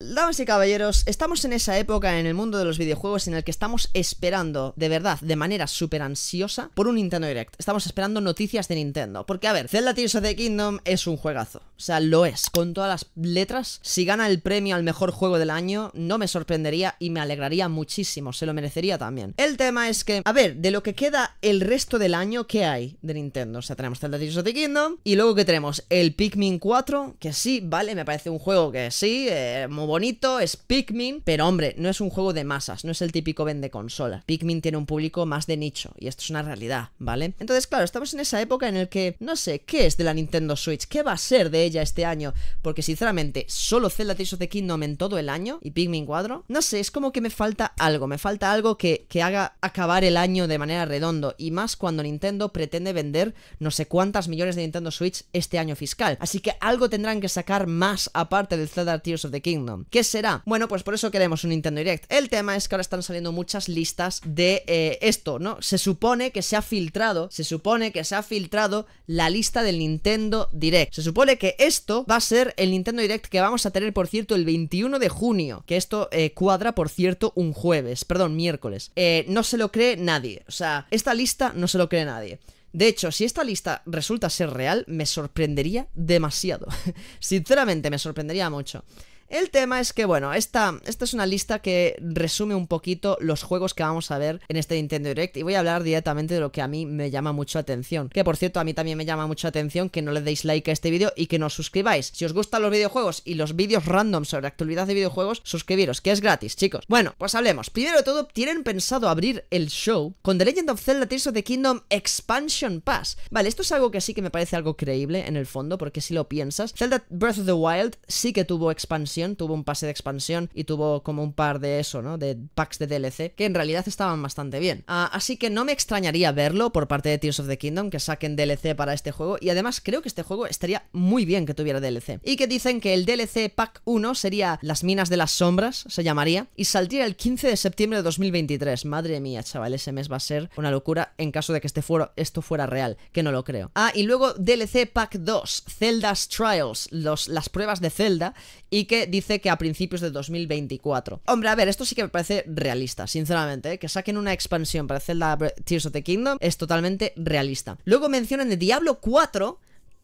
Damas y caballeros, estamos en esa época en el mundo de los videojuegos en el que estamos esperando, de verdad, de manera súper ansiosa, por un Nintendo Direct. Estamos esperando noticias de Nintendo. Porque, a ver, Zelda Tears of the Kingdom es un juegazo. O sea, lo es, con todas las letras. Si gana el premio al mejor juego del año, no me sorprendería y me alegraría muchísimo, se lo merecería también. El tema es que, a ver, de lo que queda el resto del año, ¿qué hay de Nintendo? O sea, tenemos Zelda Tears of the Kingdom y luego que tenemos el Pikmin 4, que sí, vale, me parece un juego que sí, eh, muy bonito, es Pikmin, pero hombre, no es un juego de masas, no es el típico vende consola. Pikmin tiene un público más de nicho, y esto es una realidad, ¿vale? Entonces, claro, estamos en esa época en el que, no sé, ¿qué es de la Nintendo Switch? ¿Qué va a ser de ella este año? Porque sinceramente, solo Zelda Tears of the Kingdom en todo el año, y Pikmin 4, no sé, es como que me falta algo, me falta algo que, que haga acabar el año de manera redondo, y más cuando Nintendo pretende vender no sé cuántas millones de Nintendo Switch este año fiscal. Así que algo tendrán que sacar más aparte del Zelda Tears of the Kingdom. ¿Qué será? Bueno, pues por eso queremos un Nintendo Direct. El tema es que ahora están saliendo muchas listas de eh, esto, ¿no? Se supone que se ha filtrado, se supone que se ha filtrado la lista del Nintendo Direct. Se supone que esto va a ser el Nintendo Direct que vamos a tener, por cierto, el 21 de junio. Que esto eh, cuadra, por cierto, un jueves, perdón, miércoles. Eh, no se lo cree nadie. O sea, esta lista no se lo cree nadie. De hecho, si esta lista resulta ser real, me sorprendería demasiado. Sinceramente, me sorprendería mucho. El tema es que, bueno, esta, es una lista que resume un poquito los juegos que vamos a ver en este Nintendo Direct y voy a hablar directamente de lo que a mí me llama mucho atención. Que por cierto, a mí también me llama mucho atención que no le deis like a este vídeo y que no os suscribáis. Si os gustan los videojuegos y los vídeos random sobre actualidad de videojuegos, suscribiros, que es gratis, chicos. Bueno, pues hablemos. Primero de todo, tienen pensado abrir el show con The Legend of Zelda Tears of the Kingdom Expansion Pass. Vale, esto es algo que sí que me parece algo creíble en el fondo, porque si lo piensas, Zelda Breath of the Wild sí que tuvo expansión tuvo un pase de expansión y tuvo como un par de eso, ¿no? De packs de DLC, que en realidad estaban bastante bien. Ah, así que no me extrañaría verlo por parte de Tears of the Kingdom, que saquen DLC para este juego, y además creo que este juego estaría muy bien que tuviera DLC. Y que dicen que el DLC Pack 1 sería Las Minas de las Sombras, se llamaría, y saldría el 15 de septiembre de 2023. Madre mía, chaval, ese mes va a ser una locura en caso de que este esto fuera real, que no lo creo. Ah, y luego DLC Pack 2, Zelda's Trials, los, las pruebas de Zelda, y que dice que a principios de 2024. Hombre, a ver, esto sí que me parece realista, sinceramente. ¿eh? Que saquen una expansión para Zelda Tears of the Kingdom es totalmente realista. Luego mencionan de Diablo 4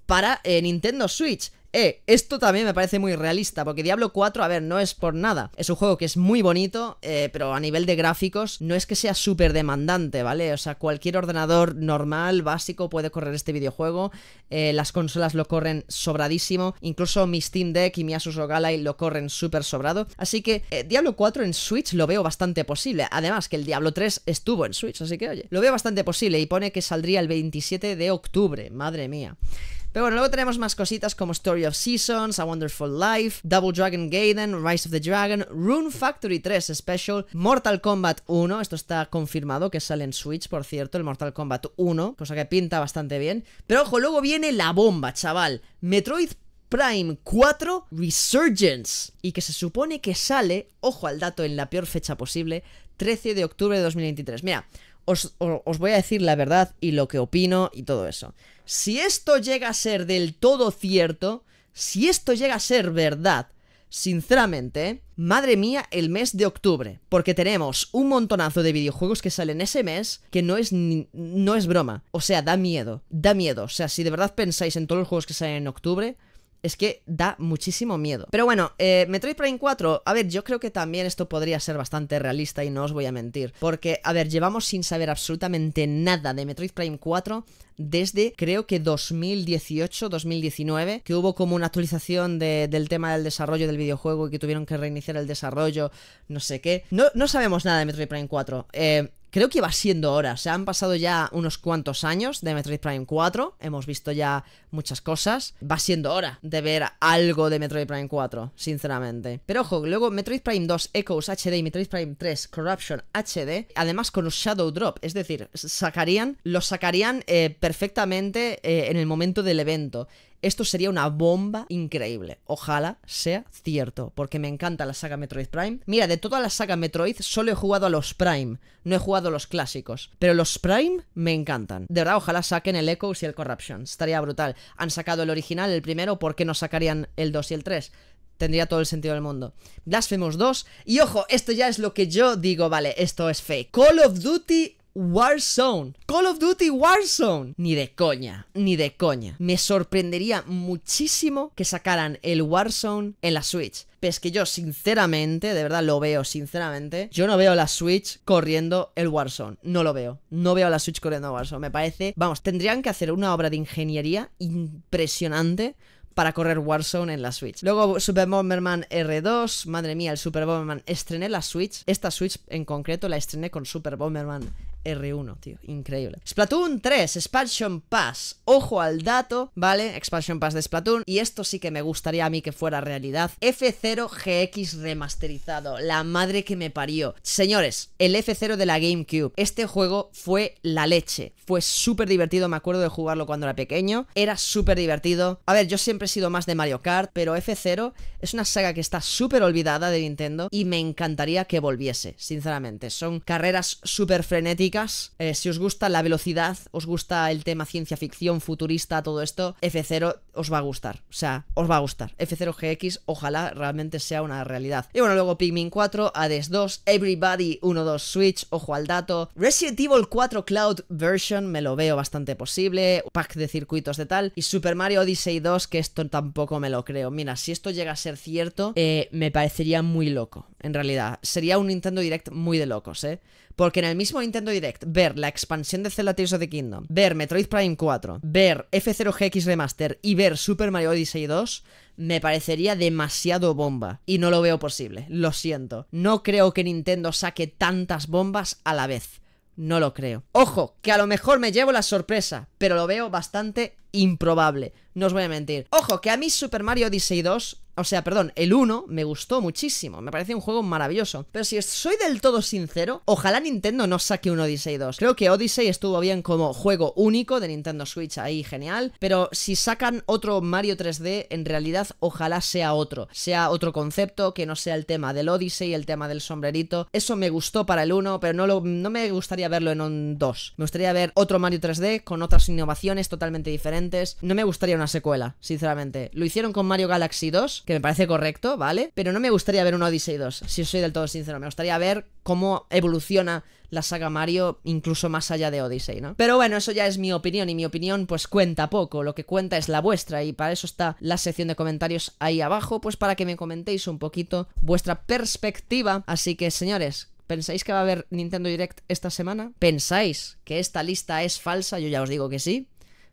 para eh, Nintendo Switch. Eh, esto también me parece muy realista, porque Diablo 4, a ver, no es por nada. Es un juego que es muy bonito, eh, pero a nivel de gráficos no es que sea súper demandante, ¿vale? O sea, cualquier ordenador normal, básico, puede correr este videojuego. Eh, las consolas lo corren sobradísimo. Incluso mi Steam Deck y mi Asus ROG lo corren súper sobrado. Así que eh, Diablo 4 en Switch lo veo bastante posible. Además que el Diablo 3 estuvo en Switch, así que oye, lo veo bastante posible y pone que saldría el 27 de octubre. Madre mía. Pero bueno, luego tenemos más cositas como Story of Seasons, A Wonderful Life, Double Dragon Gaiden, Rise of the Dragon, Rune Factory 3 Special, Mortal Kombat 1, esto está confirmado que sale en Switch, por cierto, el Mortal Kombat 1, cosa que pinta bastante bien. Pero ojo, luego viene la bomba, chaval. Metroid Prime 4 Resurgence y que se supone que sale, ojo al dato, en la peor fecha posible, 13 de octubre de 2023. Mira, os, voy a decir la verdad y lo que opino y todo eso. Si esto llega a ser del todo cierto, si esto llega a ser verdad, sinceramente, madre mía, el mes de octubre. Porque tenemos un montonazo de videojuegos que salen ese mes que no es, no es broma. O sea, da miedo, da miedo. O sea, si de verdad pensáis en todos los juegos que salen en octubre, es que da muchísimo miedo. Pero bueno, eh, Metroid Prime 4, a ver, yo creo que también esto podría ser bastante realista y no os voy a mentir. Porque, a ver, llevamos sin saber absolutamente nada de Metroid Prime 4 desde creo que 2018, 2019, que hubo como una actualización del tema del desarrollo del videojuego y que tuvieron que reiniciar el desarrollo, no sé qué. No, no sabemos nada de Metroid Prime 4. Eh, Creo que va siendo hora, se han pasado ya unos cuantos años de Metroid Prime 4, hemos visto ya muchas cosas, va siendo hora de ver algo de Metroid Prime 4, sinceramente. Pero ojo, luego Metroid Prime 2 Echoes HD y Metroid Prime 3 Corruption HD, además con un Shadow Drop, es decir, sacarían, lo sacarían eh, perfectamente eh, en el momento del evento. Esto sería una bomba increíble. Ojalá sea cierto, porque me encanta la saga Metroid Prime. Mira, de toda la saga Metroid solo he jugado a los Prime, no he jugado a los clásicos. Pero los Prime me encantan. De verdad, ojalá saquen el Echoes y el Corruption. Estaría brutal. Han sacado el original, el primero, ¿por qué no sacarían el 2 y el 3? tendría todo el sentido del mundo. Blasphemous 2, y ojo, esto ya es lo que yo digo, vale, esto es fake. Call of Duty Warzone. Call of Duty Warzone. Ni de coña, ni de coña. Me sorprendería muchísimo que sacaran el Warzone en la Switch. Pero es que yo sinceramente, de verdad lo veo sinceramente, yo no veo la Switch corriendo el Warzone. No lo veo. No veo la Switch corriendo el Warzone. Me parece, vamos, tendrían que hacer una obra de ingeniería impresionante para correr Warzone en la Switch. Luego Super Bomberman R2, madre mía, el Super Bomberman. Estrené la Switch, esta Switch en concreto la estrené con Super Bomberman R1, tío. Increíble. Splatoon 3, Expansion Pass. Ojo al dato, ¿vale? Expansion Pass de Splatoon. Y esto sí que me gustaría a mí que fuera realidad. F0GX remasterizado. La madre que me parió. Señores, el F0 de la GameCube. Este juego fue la leche. Fue súper divertido. Me acuerdo de jugarlo cuando era pequeño. Era súper divertido. A ver, yo siempre he sido más de Mario Kart, pero F0 es una saga que está súper olvidada de Nintendo y me encantaría que volviese, sinceramente. Son carreras súper frenéticas eh, si os gusta la velocidad, os gusta el tema ciencia ficción, futurista, todo esto, F0 os va a gustar. O sea, os va a gustar. F0GX, ojalá realmente sea una realidad. Y bueno, luego Pikmin 4, Hades 2, Everybody 1, 2 Switch, ojo al dato. Resident Evil 4 Cloud Version, me lo veo bastante posible. Pack de circuitos de tal. Y Super Mario Odyssey 2, que esto tampoco me lo creo. Mira, si esto llega a ser cierto, eh, me parecería muy loco, en realidad. Sería un Nintendo Direct muy de locos, ¿eh? Porque en el mismo Nintendo Direct ver la expansión de Zelda Tears of the Kingdom, ver Metroid Prime 4, ver F0GX Remaster y ver Super Mario Odyssey 2, me parecería demasiado bomba. Y no lo veo posible, lo siento. No creo que Nintendo saque tantas bombas a la vez. No lo creo. Ojo, que a lo mejor me llevo la sorpresa, pero lo veo bastante improbable, no os voy a mentir. Ojo, que a mí Super Mario Odyssey 2 o sea, perdón, el 1 me gustó muchísimo, me parece un juego maravilloso. Pero si soy del todo sincero, ojalá Nintendo no saque un Odyssey 2. Creo que Odyssey estuvo bien como juego único de Nintendo Switch ahí, genial. Pero si sacan otro Mario 3D, en realidad ojalá sea otro. Sea otro concepto, que no sea el tema del Odyssey, el tema del sombrerito. Eso me gustó para el 1, pero no, no me gustaría verlo en un 2. Me gustaría ver otro Mario 3D con otras innovaciones totalmente diferentes no me gustaría una secuela, sinceramente. Lo hicieron con Mario Galaxy 2, que me parece correcto, ¿vale? Pero no me gustaría ver un Odyssey 2, si soy del todo sincero. Me gustaría ver cómo evoluciona la saga Mario incluso más allá de Odyssey, ¿no? Pero bueno, eso ya es mi opinión y mi opinión pues cuenta poco, lo que cuenta es la vuestra y para eso está la sección de comentarios ahí abajo, pues para que me comentéis un poquito vuestra perspectiva. Así que señores, ¿Pensáis que va a haber Nintendo Direct esta semana? ¿Pensáis que esta lista es falsa? Yo ya os digo que sí.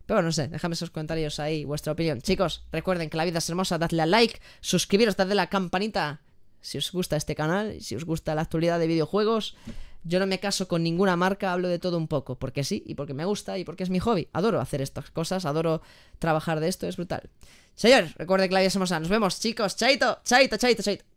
Pero no sé, déjame esos comentarios ahí, vuestra opinión. Chicos, recuerden que la vida es hermosa, dadle a like, suscribiros, dadle a la campanita si os gusta este canal, si os gusta la actualidad de videojuegos. Yo no me caso con ninguna marca, hablo de todo un poco, porque sí, y porque me gusta, y porque es mi hobby. Adoro hacer estas cosas, adoro trabajar de esto, es brutal. Señor, recuerde que la vida es hermosa. Nos vemos, chicos. Chaito, chaito, chaito, chaito.